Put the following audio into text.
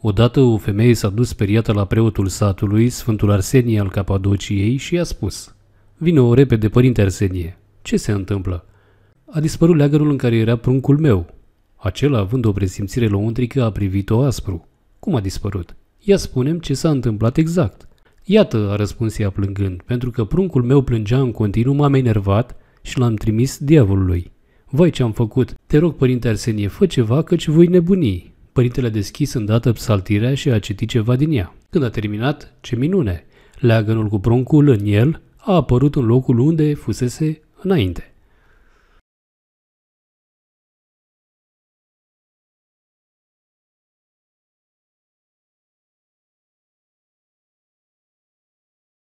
Odată o femeie s-a dus speriată la preotul satului, Sfântul Arsenie al Capadociei, și i-a spus o repede, părinte Arsenie, ce se întâmplă? A dispărut leagărul în care era pruncul meu. Acela, având o presimțire lăuntrică, a privit-o aspru. Cum a dispărut? Ia spunem ce s-a întâmplat exact. Iată, a răspuns ea plângând, pentru că pruncul meu plângea în continuu, m-am enervat și l-am trimis diavolului. Vai ce am făcut! Te rog, părinte Arsenie, fă ceva căci voi nebuni. Părintele a deschis îndată psaltirea și a citit ceva din ea. Când a terminat, ce minune! Leagănul cu proncul în el a apărut în locul unde fusese înainte.